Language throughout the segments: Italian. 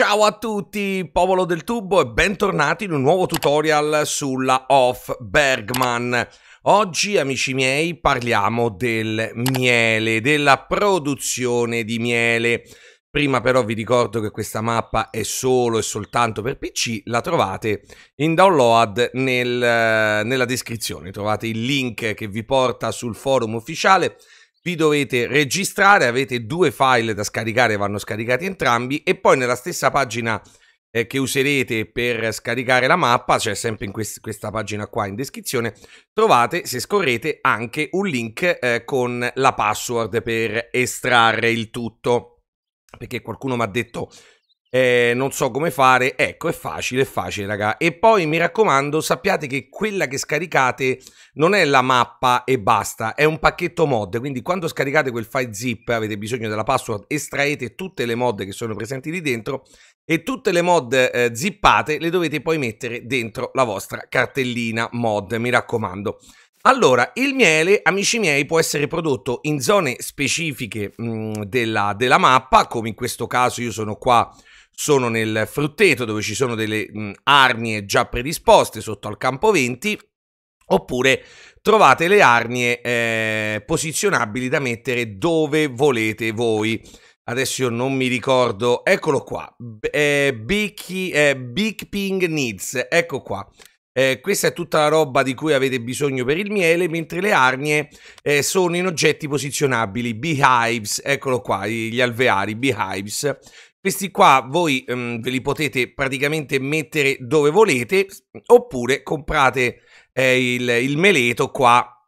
Ciao a tutti, popolo del tubo e bentornati in un nuovo tutorial sulla Off Bergman. Oggi, amici miei, parliamo del miele, della produzione di miele. Prima però vi ricordo che questa mappa è solo e soltanto per PC, la trovate in download nel, nella descrizione, trovate il link che vi porta sul forum ufficiale vi dovete registrare, avete due file da scaricare, vanno scaricati entrambi e poi nella stessa pagina eh, che userete per scaricare la mappa, cioè sempre in quest questa pagina qua in descrizione, trovate, se scorrete, anche un link eh, con la password per estrarre il tutto, perché qualcuno mi ha detto eh, non so come fare, ecco è facile, è facile raga. E poi mi raccomando sappiate che quella che scaricate non è la mappa e basta, è un pacchetto mod, quindi quando scaricate quel file zip avete bisogno della password, estraete tutte le mod che sono presenti lì dentro e tutte le mod eh, zippate le dovete poi mettere dentro la vostra cartellina mod, mi raccomando. Allora, il miele, amici miei, può essere prodotto in zone specifiche mh, mm, della, della mappa, come in questo caso io sono qua sono nel frutteto dove ci sono delle mh, arnie già predisposte sotto al campo 20 oppure trovate le arnie eh, posizionabili da mettere dove volete voi. Adesso io non mi ricordo, eccolo qua, B eh, Big, eh, Big Ping Needs, ecco qua. Eh, questa è tutta la roba di cui avete bisogno per il miele, mentre le arnie eh, sono in oggetti posizionabili, beehives, eccolo qua, gli alveari, beehives, questi qua voi um, ve li potete praticamente mettere dove volete oppure comprate eh, il, il meleto qua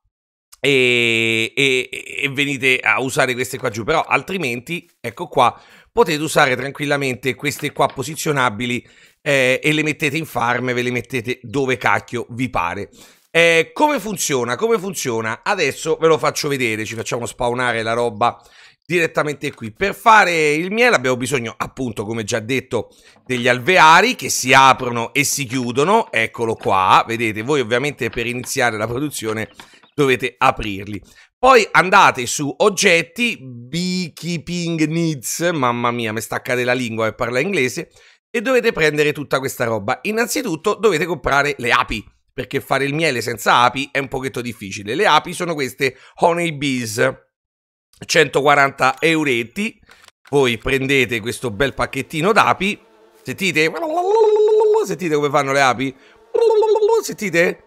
e, e, e, venite a usare queste qua giù però altrimenti ecco qua potete usare tranquillamente queste qua posizionabili eh, e le mettete in farm ve le mettete dove cacchio vi pare eh, come funziona come funziona adesso ve lo faccio vedere ci facciamo spawnare la roba direttamente qui. Per fare il miele abbiamo bisogno, appunto, come già detto, degli alveari che si aprono e si chiudono. Eccolo qua, vedete, voi ovviamente per iniziare la produzione dovete aprirli. Poi andate su oggetti, beekeeping needs, mamma mia, mi sta la lingua e parla inglese, e dovete prendere tutta questa roba. Innanzitutto dovete comprare le api, perché fare il miele senza api è un pochetto difficile. Le api sono queste honey bees, 140 euretti. Voi prendete questo bel pacchettino d'api. Sentite? Sentite come fanno le api? Sentite?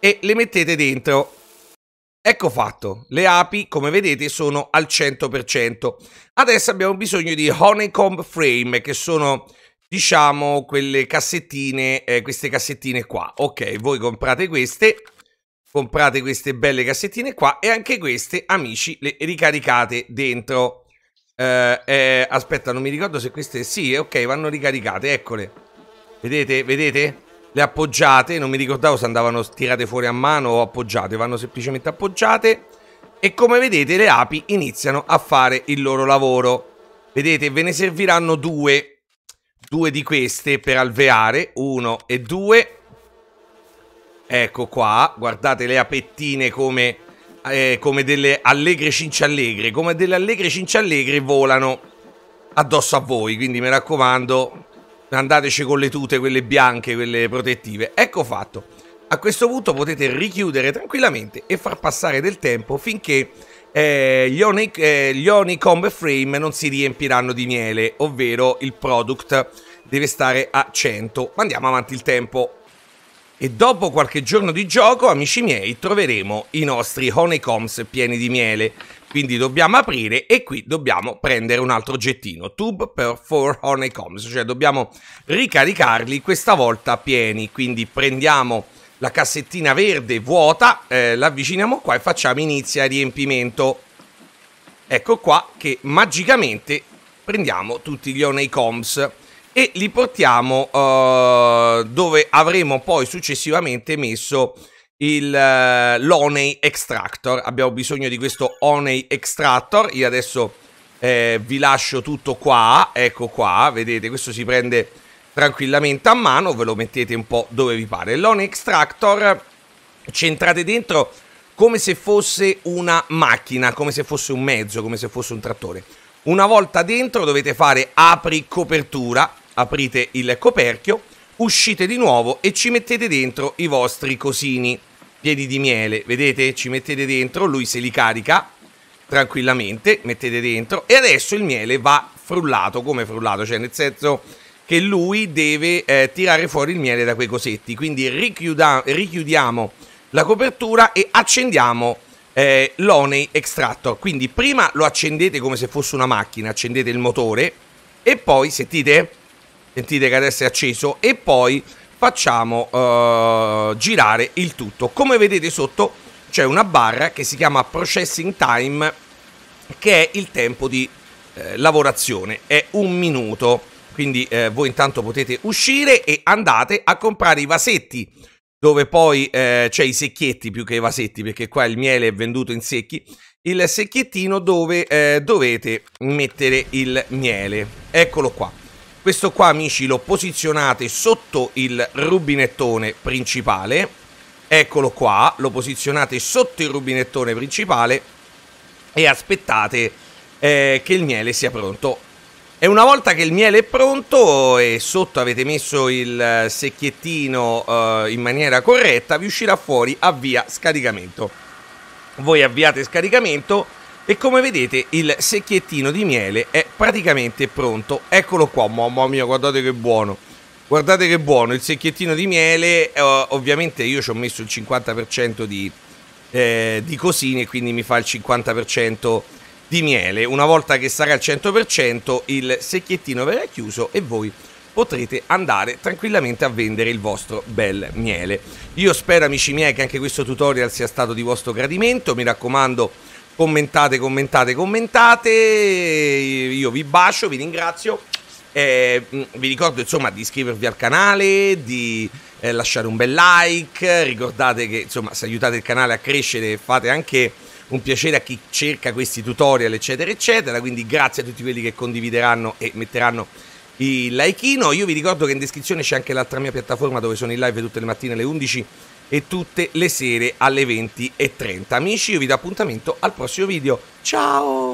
E le mettete dentro. Ecco fatto, le api come vedete sono al 100%. Adesso abbiamo bisogno di honeycomb frame che sono diciamo quelle cassettine, eh, queste cassettine qua. Ok, voi comprate queste comprate queste belle cassettine qua e anche queste, amici, le ricaricate dentro. Eh, eh, aspetta, non mi ricordo se queste... Sì, ok, vanno ricaricate, eccole. Vedete, vedete? Le appoggiate, non mi ricordavo se andavano tirate fuori a mano o appoggiate, vanno semplicemente appoggiate. E come vedete le api iniziano a fare il loro lavoro. Vedete, ve ne serviranno due. Due di queste per alveare, uno e due Ecco qua, guardate le apettine come, eh, come delle allegre cinciallegre, come delle allegre cinciallegre volano addosso a voi, quindi mi raccomando andateci con le tute, quelle bianche, quelle protettive. Ecco fatto. A questo punto potete richiudere tranquillamente e far passare del tempo finché eh, gli, Oni, eh, gli Oni Frame non si riempiranno di miele, ovvero il product deve stare a 100. Ma andiamo avanti il tempo. E dopo qualche giorno di gioco, amici miei, troveremo i nostri honeycombs pieni di miele. Quindi dobbiamo aprire e qui dobbiamo prendere un altro oggettino, tube per 4 honeycombs, cioè dobbiamo ricaricarli questa volta pieni. Quindi prendiamo la cassettina verde vuota, eh, la qua e facciamo inizio a riempimento. Ecco qua che magicamente prendiamo tutti gli honeycombs e li portiamo uh, dove avremo poi successivamente messo il, uh, eh, l'Oney Extractor. Abbiamo bisogno di questo Oney Extractor. Io adesso eh, vi lascio tutto qua, ecco qua, vedete, questo si prende tranquillamente a mano, ve lo mettete un po' dove vi pare. L'Oney Extractor centrate dentro come se fosse una macchina, come se fosse un mezzo, come se fosse un trattore. Una volta dentro dovete fare apri copertura, aprite il coperchio, uscite di nuovo e ci mettete dentro i vostri cosini, pieni di miele, vedete? Ci mettete dentro, lui se li carica tranquillamente, mettete dentro e adesso il miele va frullato, come frullato, cioè nel senso che lui deve eh, tirare fuori il miele da quei cosetti, quindi richiudiamo la copertura e accendiamo eh, l'Oney Extractor. Quindi prima lo accendete come se fosse una macchina, accendete il motore e poi sentite sentite che adesso è acceso e poi facciamo uh, girare il tutto come vedete sotto c'è una barra che si chiama processing time che è il tempo di eh, lavorazione è un minuto quindi eh, voi intanto potete uscire e andate a comprare i vasetti dove poi eh, c'è i secchietti più che i vasetti perché qua il miele è venduto in secchi il secchiettino dove eh, dovete mettere il miele eccolo qua questo qua, amici, lo posizionate sotto il rubinettone principale. Eccolo qua, lo posizionate sotto il rubinettone principale e aspettate eh, che il miele sia pronto. E una volta che il miele è pronto e sotto avete messo il eh, secchiettino eh, in maniera corretta, vi uscirà fuori avvia scaricamento. Voi avviate scaricamento e come vedete il secchiettino di miele è praticamente pronto. Eccolo qua, mamma mia, guardate che buono. Guardate che buono, il secchiettino di miele, eh, ovviamente io ci ho messo il 50% di, eh, di cosine, quindi mi fa il 50% di miele. Una volta che sarà al 100% il secchiettino verrà chiuso e voi potrete andare tranquillamente a vendere il vostro bel miele. Io spero amici miei che anche questo tutorial sia stato di vostro gradimento, mi raccomando Commentate, commentate, commentate. Io vi bacio, vi ringrazio. Eh, mm, vi ricordo insomma di iscrivervi al canale, di eh, lasciare un bel like. Ricordate che insomma se aiutate il canale a crescere fate anche un piacere a chi cerca questi tutorial eccetera eccetera. Quindi grazie a tutti quelli che condivideranno e metteranno il like. Io vi ricordo che in descrizione c'è anche l'altra mia piattaforma dove sono in live tutte le mattine alle 11 e tutte le sere alle 20.30. Amici, io vi do appuntamento al prossimo video. Ciao!